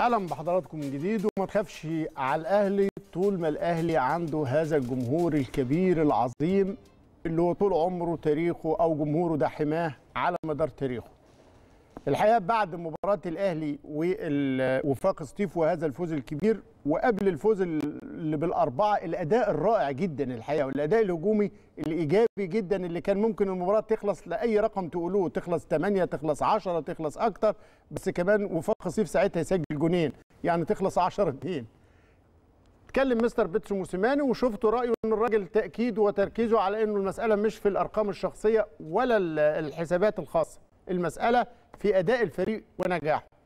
اهلا بحضراتكم من جديد وما تخافش على الاهلي طول ما الاهلي عنده هذا الجمهور الكبير العظيم اللي هو طول عمره تاريخه او جمهوره ده حماه على مدار تاريخه. الحقيقه بعد مباراه الاهلي ووفاق ستيف وهذا الفوز الكبير وقبل الفوز اللي بالاربعه الاداء الرائع جدا الحقيقه والاداء الهجومي الايجابي جدا اللي كان ممكن المباراه تخلص لاي رقم تقولوه تخلص 8 تخلص 10 تخلص اكتر بس كمان وفاق صيف ساعتها يسجل جونين يعني تخلص 10 2 اتكلم مستر بيتسو موسيماني وشفتوا رايه ان الراجل تاكيده وتركيزه على انه المساله مش في الارقام الشخصيه ولا الحسابات الخاصه المساله في اداء الفريق ونجاحه